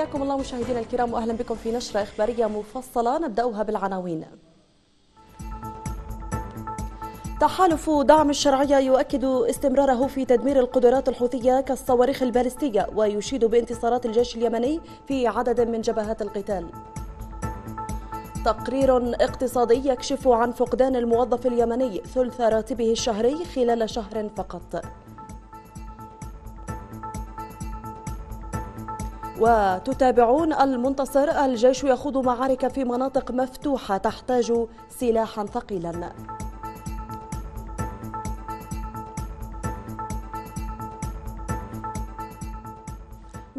حياكم الله مشاهدينا الكرام واهلا بكم في نشره اخباريه مفصله نبداها بالعناوين. تحالف دعم الشرعيه يؤكد استمراره في تدمير القدرات الحوثيه كالصواريخ البالستيه ويشيد بانتصارات الجيش اليمني في عدد من جبهات القتال. تقرير اقتصادي يكشف عن فقدان الموظف اليمني ثلث راتبه الشهري خلال شهر فقط. وتتابعون المنتصر الجيش يخوض معارك في مناطق مفتوحة تحتاج سلاحا ثقيلا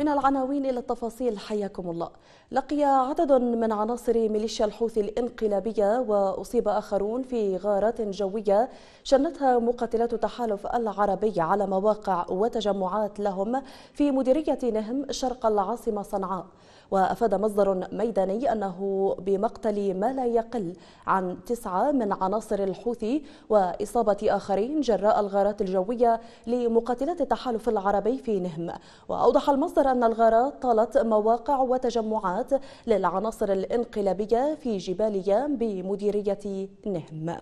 من العناوين إلى التفاصيل حياكم الله لقي عدد من عناصر ميليشيا الحوثي الإنقلابية وأصيب آخرون في غارات جوية شنتها مقاتلات التحالف العربي على مواقع وتجمعات لهم في مديرية نهم شرق العاصمة صنعاء وأفاد مصدر ميداني أنه بمقتل ما لا يقل عن تسعة من عناصر الحوثي وإصابة آخرين جراء الغارات الجوية لمقاتلات التحالف العربي في نهم وأوضح المصدر أن الغارات طالت مواقع وتجمعات للعناصر الانقلابية في جبال يام بمديرية نهم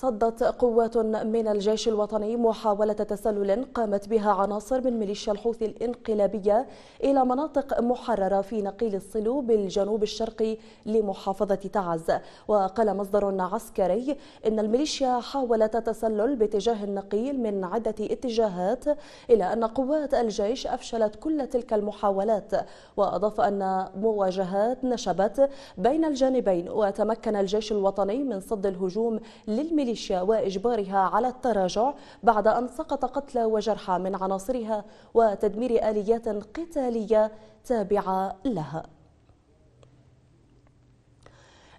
صدت قوات من الجيش الوطني محاولة تسلل قامت بها عناصر من ميليشيا الحوثي الانقلابية إلى مناطق محررة في نقيل الصلو بالجنوب الشرقي لمحافظة تعز وقال مصدر عسكري إن الميليشيا حاولت التسلل باتجاه النقيل من عدة اتجاهات إلى أن قوات الجيش أفشلت كل تلك المحاولات وأضاف أن مواجهات نشبت بين الجانبين وتمكن الجيش الوطني من صد الهجوم للميليشيا الميليشيا وإجبارها على التراجع بعد أن سقط قتلى وجرحى من عناصرها وتدمير آليات قتالية تابعة لها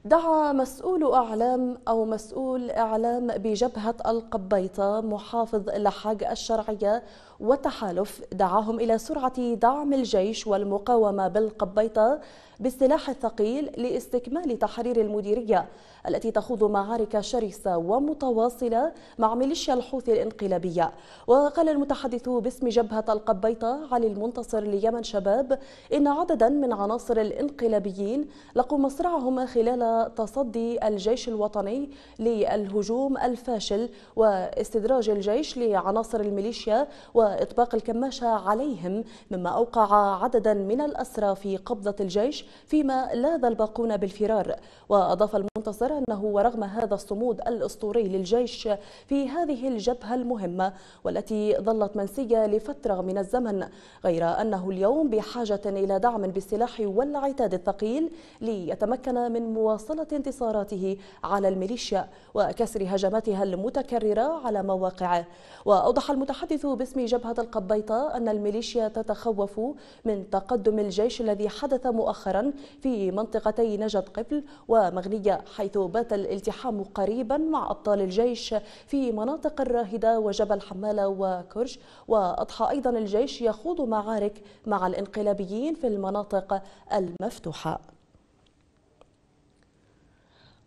دعا مسؤول أعلام أو مسؤول إعلام بجبهة القبيطة محافظ لحاج الشرعية والتحالف دعاهم إلى سرعة دعم الجيش والمقاومة بالقبيطة بالسلاح الثقيل لاستكمال تحرير المديرية التي تخوض معارك شرسة ومتواصلة مع ميليشيا الحوثي الانقلابية وقال المتحدث باسم جبهة القبيطة علي المنتصر ليمن شباب إن عددا من عناصر الانقلابيين لقوا مصرعهم خلال تصدي الجيش الوطني للهجوم الفاشل واستدراج الجيش لعناصر الميليشيا وإطباق الكماشة عليهم مما أوقع عددا من الأسرى في قبضة الجيش فيما لاذ الباقون بالفرار وأضاف المنتصر أنه ورغم هذا الصمود الأسطوري للجيش في هذه الجبهة المهمة والتي ظلت منسية لفترة من الزمن غير أنه اليوم بحاجة إلى دعم بالسلاح والعتاد الثقيل ليتمكن من مواصلة مواصلة انتصاراته على الميليشيا وكسر هجماتها المتكررة على مواقعه وأوضح المتحدث باسم جبهة القبيطة أن الميليشيا تتخوف من تقدم الجيش الذي حدث مؤخرا في منطقتي نجد قبل ومغنية حيث بات الالتحام قريبا مع أبطال الجيش في مناطق الراهدة وجبل حمالة وكرش وأضحى أيضا الجيش يخوض معارك مع الانقلابيين في المناطق المفتوحة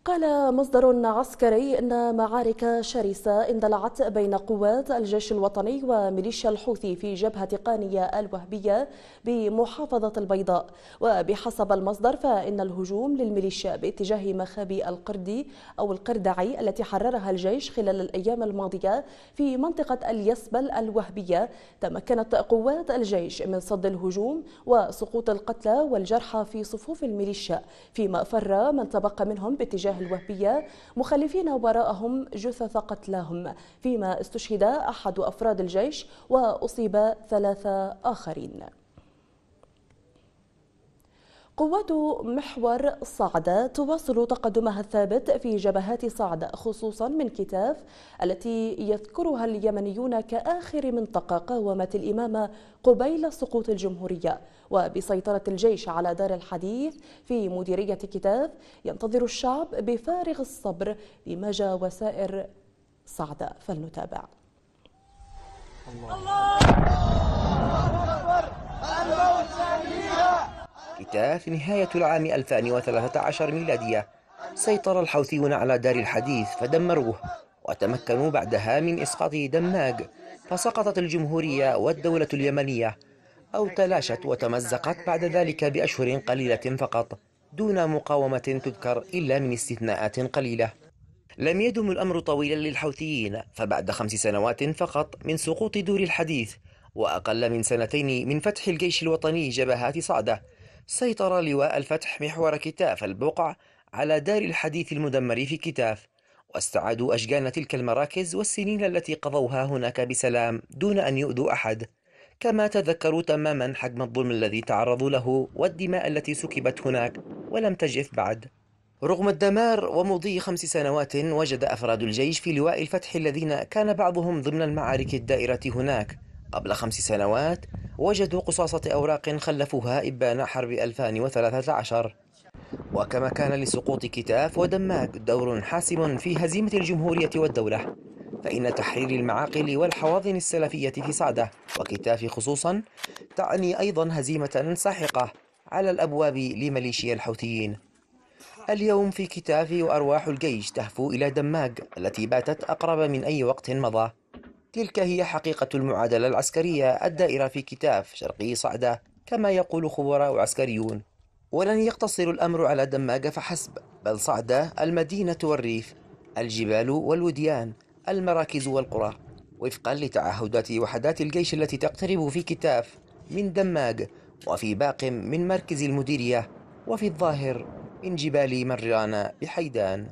قال مصدر عسكري أن معارك شرسة اندلعت بين قوات الجيش الوطني وميليشيا الحوثي في جبهة قانية الوهبية بمحافظة البيضاء وبحسب المصدر فإن الهجوم للميليشيا باتجاه مخابي القردي أو القردعي التي حررها الجيش خلال الأيام الماضية في منطقة اليسبل الوهبية تمكنت قوات الجيش من صد الهجوم وسقوط القتلى والجرحى في صفوف الميليشيا فيما فر من تبقى منهم باتجاه الاتجاه الوهمية مخلفين وراءهم جثث قتلاهم فيما استشهد أحد أفراد الجيش وأصيب ثلاثة آخرين قوات محور صعدة تواصل تقدمها الثابت في جبهات صعدة خصوصا من كتاف التي يذكرها اليمنيون كآخر منطقة قاومت الإمامة قبيل سقوط الجمهورية وبسيطرة الجيش على دار الحديث في مديرية كتاف ينتظر الشعب بفارغ الصبر لمجا وسائر صعدة فلنتابع الله. الله. حتى في نهاية العام 2013 ميلادية سيطر الحوثيون على دار الحديث فدمروه وتمكنوا بعدها من إسقاط دماج فسقطت الجمهورية والدولة اليمنية أو تلاشت وتمزقت بعد ذلك بأشهر قليلة فقط دون مقاومة تذكر إلا من استثناءات قليلة لم يدم الأمر طويلا للحوثيين فبعد خمس سنوات فقط من سقوط دور الحديث وأقل من سنتين من فتح الجيش الوطني جبهات صعدة سيطر لواء الفتح محور كتاف البقع على دار الحديث المدمر في كتاف واستعادوا أشجان تلك المراكز والسنين التي قضوها هناك بسلام دون أن يؤذوا أحد كما تذكروا تماما حجم الظلم الذي تعرضوا له والدماء التي سكبت هناك ولم تجف بعد رغم الدمار ومضي خمس سنوات وجد أفراد الجيش في لواء الفتح الذين كان بعضهم ضمن المعارك الدائرة هناك قبل خمس سنوات وجدوا قصاصة أوراق خلفوها إبان حرب 2013 وكما كان لسقوط كتاف ودماك دور حاسم في هزيمة الجمهورية والدولة فإن تحرير المعاقل والحواضن السلفية في صعدة وكتاف خصوصا تعني أيضا هزيمة ساحقة على الأبواب لميليشيا الحوثيين اليوم في كتاف وأرواح الجيش تهفو إلى دماغ التي باتت أقرب من أي وقت مضى تلك هي حقيقة المعادلة العسكرية الدائرة في كتاف شرقي صعدة كما يقول خبراء عسكريون ولن يقتصر الأمر على دماج فحسب بل صعدة المدينة والريف الجبال والوديان المراكز والقرى وفقا لتعهدات وحدات الجيش التي تقترب في كتاف من دماج وفي باق من مركز المديرية وفي الظاهر من جبال مرجان بحيدان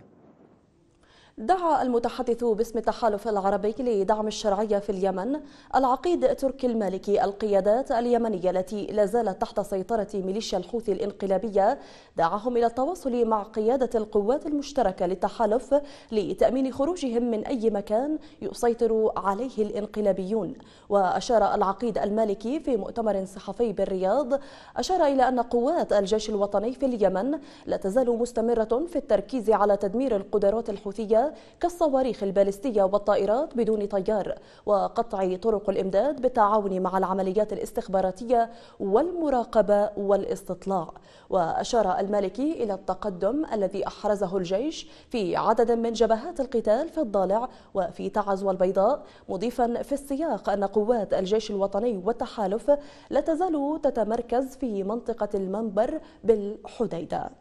دعا المتحدث باسم التحالف العربي لدعم الشرعية في اليمن العقيد تركي المالكي القيادات اليمنية التي لا زالت تحت سيطرة ميليشيا الحوثي الانقلابية دعاهم إلى التواصل مع قيادة القوات المشتركة للتحالف لتأمين خروجهم من أي مكان يسيطر عليه الانقلابيون وأشار العقيد المالكي في مؤتمر صحفي بالرياض أشار إلى أن قوات الجيش الوطني في اليمن لا تزال مستمرة في التركيز على تدمير القدرات الحوثية كالصواريخ البالستية والطائرات بدون طيار وقطع طرق الإمداد بالتعاون مع العمليات الاستخباراتية والمراقبة والاستطلاع وأشار المالكي إلى التقدم الذي أحرزه الجيش في عدد من جبهات القتال في الضالع وفي تعز والبيضاء مضيفا في السياق أن قوات الجيش الوطني والتحالف لا تزال تتمركز في منطقة المنبر بالحديدة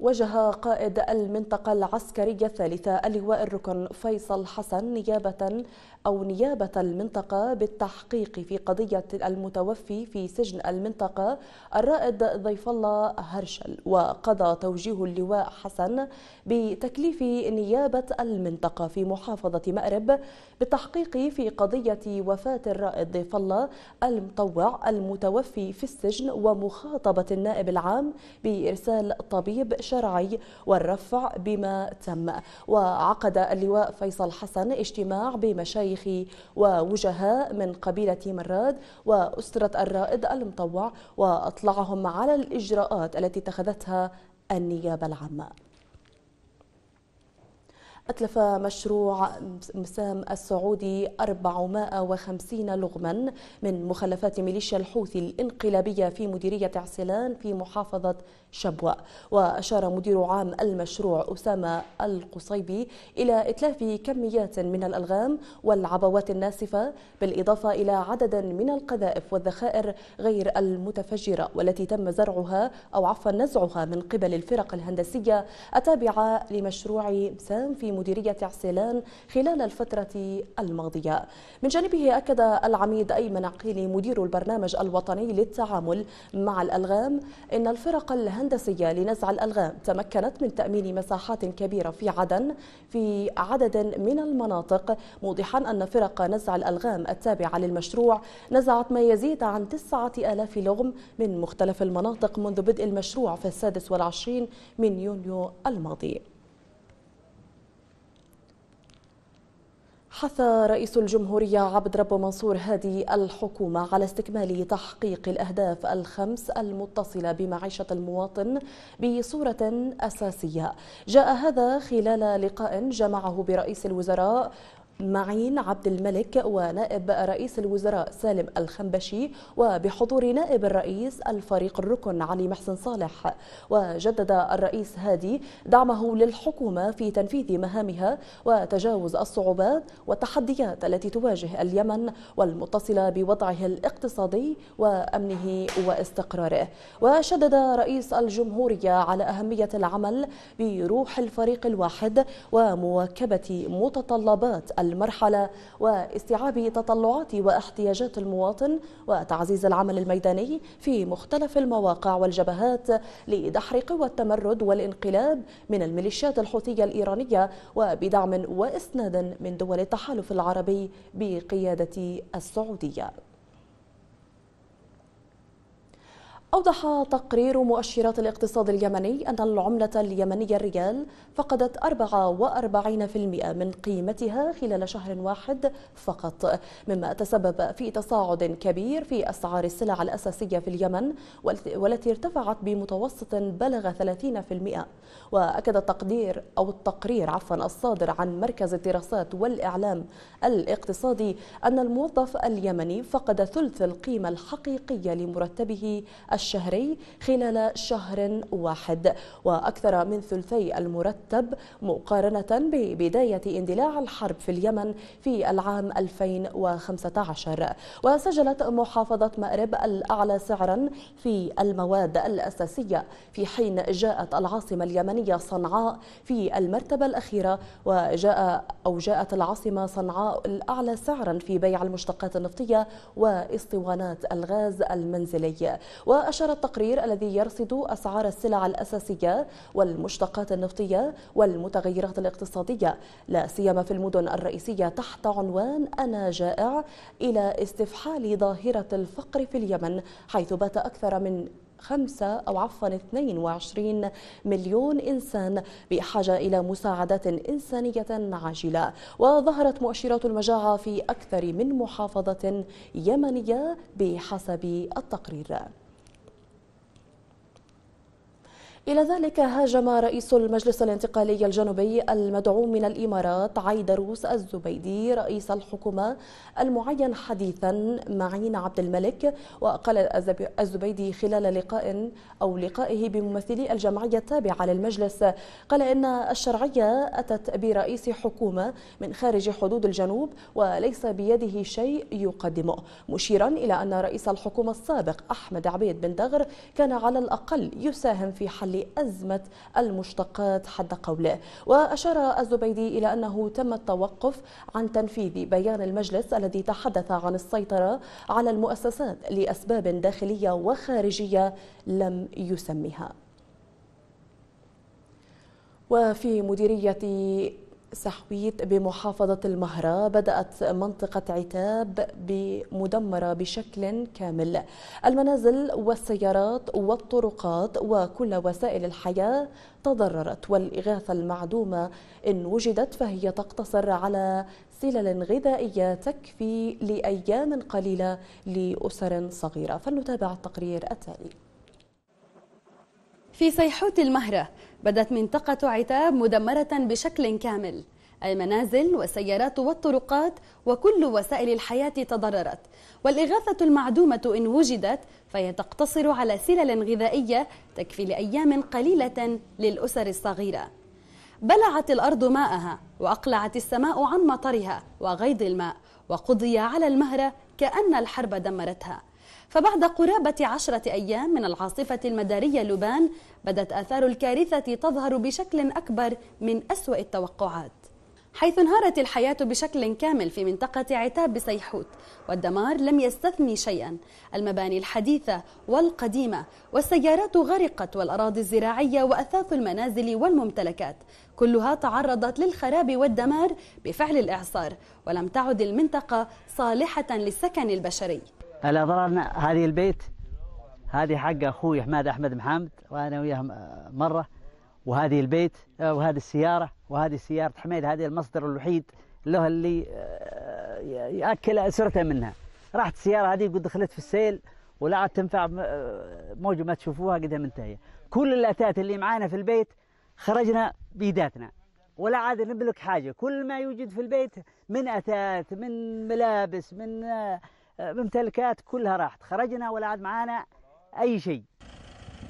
وجه قائد المنطقة العسكرية الثالثة اللواء الركن فيصل حسن نيابة أو نيابة المنطقة بالتحقيق في قضية المتوفي في سجن المنطقة الرائد ضيف الله هرشل وقضى توجيه اللواء حسن بتكليف نيابة المنطقة في محافظة مأرب بالتحقيق في قضية وفاة الرائد ضيف الله المطوع المتوفي في السجن ومخاطبة النائب العام بإرسال طبيب شرعي والرفع بما تم وعقد اللواء فيصل حسن اجتماع بمشايخ الشيخ ووجهاء من قبيلة مراد وأسرة الرائد المطوع وأطلعهم على الإجراءات التي اتخذتها النيابة العامة أتلف مشروع مسام السعودي 450 لغما من مخلفات ميليشيا الحوثي الإنقلابية في مديرية عسلان في محافظة شبوة وأشار مدير عام المشروع أسامة القصيبي إلى إتلاف كميات من الألغام والعبوات الناسفة بالإضافة إلى عدد من القذائف والذخائر غير المتفجرة والتي تم زرعها أو عفوا نزعها من قبل الفرق الهندسية التابعة لمشروع مسام في مديرية عسلان خلال الفترة الماضية من جانبه أكد العميد أيمن عقيلي مدير البرنامج الوطني للتعامل مع الألغام إن الفرق الهندسية لنزع الألغام تمكنت من تأمين مساحات كبيرة في عدن في عدد من المناطق موضحا أن فرق نزع الألغام التابعة للمشروع نزعت ما يزيد عن 9000 لغم من مختلف المناطق منذ بدء المشروع في السادس والعشرين من يونيو الماضي حث رئيس الجمهورية عبد رب منصور هادي الحكومة على استكمال تحقيق الأهداف الخمس المتصلة بمعيشة المواطن بصورة أساسية جاء هذا خلال لقاء جمعه برئيس الوزراء معين عبد الملك ونائب رئيس الوزراء سالم الخنبشي وبحضور نائب الرئيس الفريق الركن علي محسن صالح وجدد الرئيس هادي دعمه للحكومة في تنفيذ مهامها وتجاوز الصعوبات والتحديات التي تواجه اليمن والمتصلة بوضعه الاقتصادي وأمنه واستقراره وشدد رئيس الجمهورية على أهمية العمل بروح الفريق الواحد ومواكبة متطلبات المرحلة واستيعاب تطلعات واحتياجات المواطن وتعزيز العمل الميداني في مختلف المواقع والجبهات لدحر قوى التمرد والانقلاب من الميليشيات الحوثية الإيرانية وبدعم وإسناد من دول التحالف العربي بقيادة السعودية أوضح تقرير مؤشرات الاقتصاد اليمني أن العملة اليمنية الريال فقدت 44% من قيمتها خلال شهر واحد فقط مما تسبب في تصاعد كبير في أسعار السلع الأساسية في اليمن والتي ارتفعت بمتوسط بلغ 30% وأكد التقدير أو التقرير عفوا الصادر عن مركز الدراسات والإعلام الاقتصادي أن الموظف اليمني فقد ثلث القيمة الحقيقية لمرتبه الشهري خلال شهر واحد وأكثر من ثلثي المرتب مقارنة ببداية اندلاع الحرب في اليمن في العام 2015 وسجلت محافظة مأرب الأعلى سعرا في المواد الأساسية في حين جاءت العاصمة اليمنية صنعاء في المرتبة الأخيرة وجاء أو جاءت العاصمة صنعاء الأعلى سعرا في بيع المشتقات النفطية واسطوانات الغاز المنزلي أشار التقرير الذي يرصد أسعار السلع الأساسية والمشتقات النفطية والمتغيرات الاقتصادية لا سيما في المدن الرئيسية تحت عنوان أنا جائع إلى استفحال ظاهرة الفقر في اليمن حيث بات أكثر من خمسة أو عفوا 22 مليون إنسان بحاجة إلى مساعدات إنسانية عاجلة وظهرت مؤشرات المجاعة في أكثر من محافظة يمنية بحسب التقرير إلى ذلك هاجم رئيس المجلس الانتقالي الجنوبي المدعوم من الإمارات عيدروس الزبيدي رئيس الحكومة المعين حديثا معين عبد الملك وقال الزبيدي خلال لقاء أو لقائه بممثلي الجمعية التابعة للمجلس قال إن الشرعية أتت برئيس حكومة من خارج حدود الجنوب وليس بيده شيء يقدمه مشيرا إلى أن رئيس الحكومة السابق أحمد عبيد بن دغر كان على الأقل يساهم في حل لأزمة المشتقات حد قوله وأشار الزبيدي إلى أنه تم التوقف عن تنفيذ بيان المجلس الذي تحدث عن السيطرة على المؤسسات لأسباب داخلية وخارجية لم يسمها وفي مديرية سحويت بمحافظة المهرة بدأت منطقة عتاب مدمرة بشكل كامل المنازل والسيارات والطرقات وكل وسائل الحياة تضررت والإغاثة المعدومة إن وجدت فهي تقتصر على سلل غذائية تكفي لأيام قليلة لأسر صغيرة فلنتابع التقرير التالي في سيحوت المهرة بدت منطقة عتاب مدمرة بشكل كامل المنازل والسيارات والطرقات وكل وسائل الحياة تضررت والإغاثة المعدومة إن وجدت فهي تقتصر على سلل غذائية تكفي لأيام قليلة للأسر الصغيرة بلعت الأرض ماءها وأقلعت السماء عن مطرها وغيض الماء وقضي على المهرة كأن الحرب دمرتها فبعد قرابة عشرة أيام من العاصفة المدارية لوبان بدت آثار الكارثة تظهر بشكل أكبر من أسوأ التوقعات حيث انهارت الحياة بشكل كامل في منطقة عتاب بسيحوت والدمار لم يستثني شيئا المباني الحديثة والقديمة والسيارات غرقت والأراضي الزراعية وأثاث المنازل والممتلكات كلها تعرضت للخراب والدمار بفعل الإعصار ولم تعد المنطقة صالحة للسكن البشري الأضرار هذه البيت هذه حق أخوي حماد أحمد محمد وأنا وياه آه، مرة وهذه البيت آه، وهذه السيارة وهذه سيارة حميد هذه المصدر الوحيد له اللي آه، يأكل أسرته منها راحت السيارة هذه قد دخلت في السيل ولا عاد تنفع موجة ما تشوفوها قدها منتهية كل الأتات اللي معانا في البيت خرجنا بيداتنا ولا عاد نملك حاجة كل ما يوجد في البيت من أتات من ملابس من ممتلكات كلها راحت خرجنا ولا عاد معانا أي شيء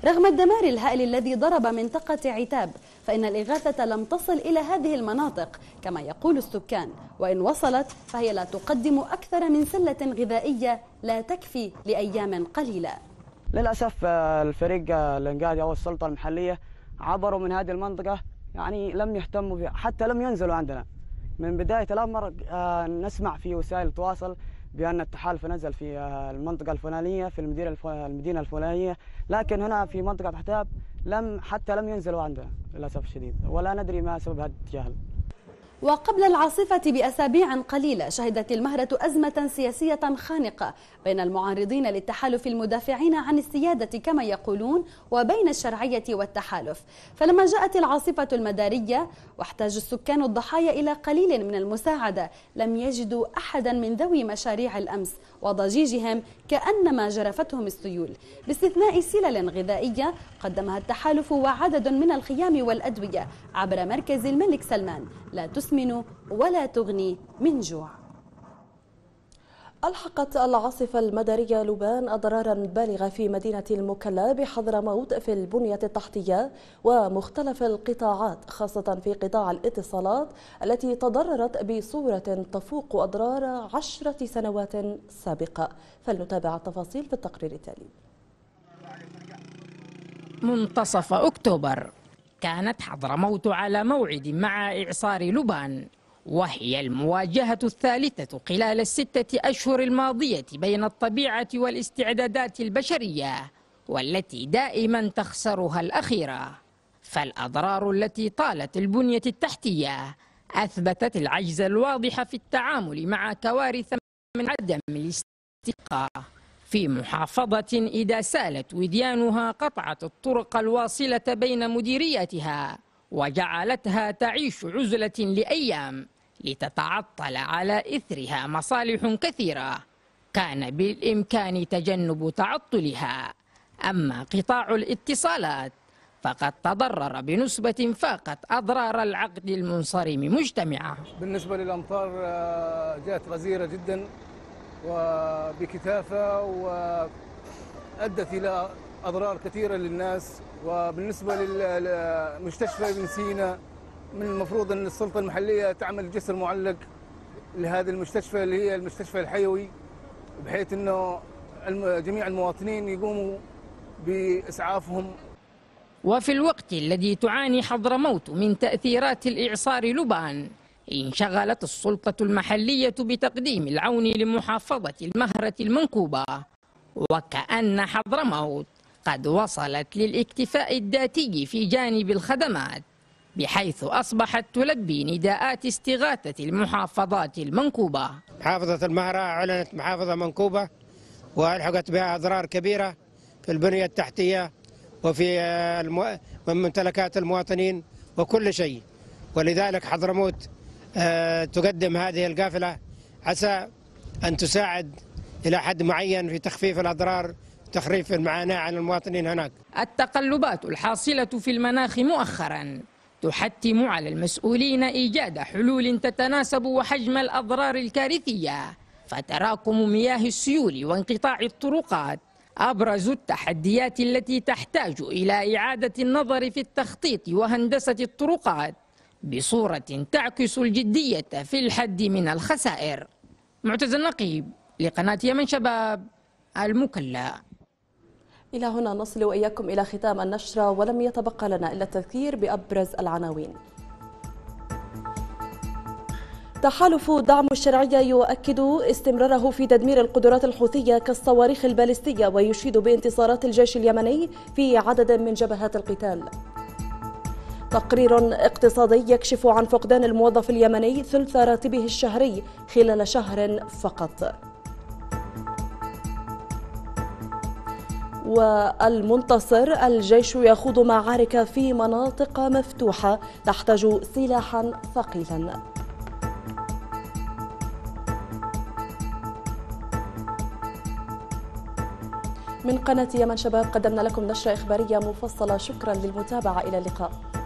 رغم الدمار الهائل الذي ضرب منطقة عتاب فإن الإغاثة لم تصل إلى هذه المناطق كما يقول السكان وإن وصلت فهي لا تقدم أكثر من سلة غذائية لا تكفي لأيام قليلة للأسف آه، الفريق الإنقاذي آه، أو السلطة المحلية عبروا من هذه المنطقة يعني لم يهتموا بها حتى لم ينزلوا عندنا من بداية الأمر آه، نسمع في وسائل التواصل بأن التحالف نزل في آه، المنطقة الفلانية في المدينة المدينة الفلانية لكن هنا في منطقة حتاب لم حتى لم ينزلوا عندنا للأسف الشديد ولا ندري ما سبب هذا الجهل وقبل العاصفة بأسابيع قليلة شهدت المهرة أزمة سياسية خانقة بين المعارضين للتحالف المدافعين عن السيادة كما يقولون وبين الشرعية والتحالف فلما جاءت العاصفة المدارية واحتاج السكان الضحايا إلى قليل من المساعدة لم يجدوا أحدا من ذوي مشاريع الأمس وضجيجهم كأنما جرفتهم السيول باستثناء سلل غذائية قدمها التحالف وعدد من الخيام والأدوية عبر مركز الملك سلمان لا تس تسمن ولا تغني من جوع ألحقت العاصفة المدارية لبان أضرارا بالغة في مدينة المكلا بحضرموت في البنية التحتية ومختلف القطاعات خاصة في قطاع الاتصالات التي تضررت بصورة تفوق أضرار عشرة سنوات سابقة فلنتابع التفاصيل في التقرير التالي منتصف أكتوبر كانت حضرموت على موعد مع إعصار لبان وهي المواجهة الثالثة خلال الستة أشهر الماضية بين الطبيعة والاستعدادات البشرية والتي دائما تخسرها الأخيرة فالأضرار التي طالت البنية التحتية أثبتت العجز الواضح في التعامل مع كوارث من عدم الاستيقاظ في محافظة إذا سالت وديانها قطعت الطرق الواصلة بين مديريتها وجعلتها تعيش عزلة لأيام لتتعطل على إثرها مصالح كثيرة كان بالإمكان تجنب تعطلها أما قطاع الاتصالات فقد تضرر بنسبة فاقت أضرار العقد المنصرم مجتمعة بالنسبة للأمطار آه، جاءت غزيرة جدا وبكثافة وأدت إلى أضرار كثيرة للناس وبالنسبة للمستشفى ابن سينا من المفروض أن السلطة المحلية تعمل جسر معلق لهذه المستشفى اللي هي المستشفى الحيوي بحيث أنه جميع المواطنين يقوموا بإسعافهم وفي الوقت الذي تعاني حضرموت من تأثيرات الإعصار لبان انشغلت السلطة المحلية بتقديم العون لمحافظة المهرة المنكوبة وكأن حضرموت قد وصلت للاكتفاء الذاتي في جانب الخدمات بحيث أصبحت تلبي نداءات استغاثة المحافظات المنكوبة محافظة المهرة أعلنت محافظة منكوبة وألحقت بها أضرار كبيرة في البنية التحتية وفي آه، المو... ممتلكات المواطنين وكل شيء ولذلك حضرموت آه، تقدم هذه القافلة عسى أن تساعد إلى حد معين في تخفيف الأضرار تخفيف المعاناة عن المواطنين هناك التقلبات الحاصلة في المناخ مؤخرا تحتم على المسؤولين إيجاد حلول تتناسب وحجم الأضرار الكارثية فتراكم مياه السيول وانقطاع الطرقات أبرز التحديات التي تحتاج إلى إعادة النظر في التخطيط وهندسة الطرقات بصورة تعكس الجدية في الحد من الخسائر معتز النقيب لقناة يمن شباب المكلا إلى هنا نصل وإياكم إلى ختام النشرة ولم يتبقى لنا إلا التذكير بأبرز العناوين تحالف دعم الشرعية يؤكد استمراره في تدمير القدرات الحوثية كالصواريخ البالستية ويشيد بانتصارات الجيش اليمني في عدد من جبهات القتال تقرير اقتصادي يكشف عن فقدان الموظف اليمني ثلث راتبه الشهري خلال شهر فقط والمنتصر الجيش يخوض معارك في مناطق مفتوحة تحتاج سلاحا ثقيلا من قناة يمن شباب قدمنا لكم نشرة إخبارية مفصلة شكرا للمتابعة إلى اللقاء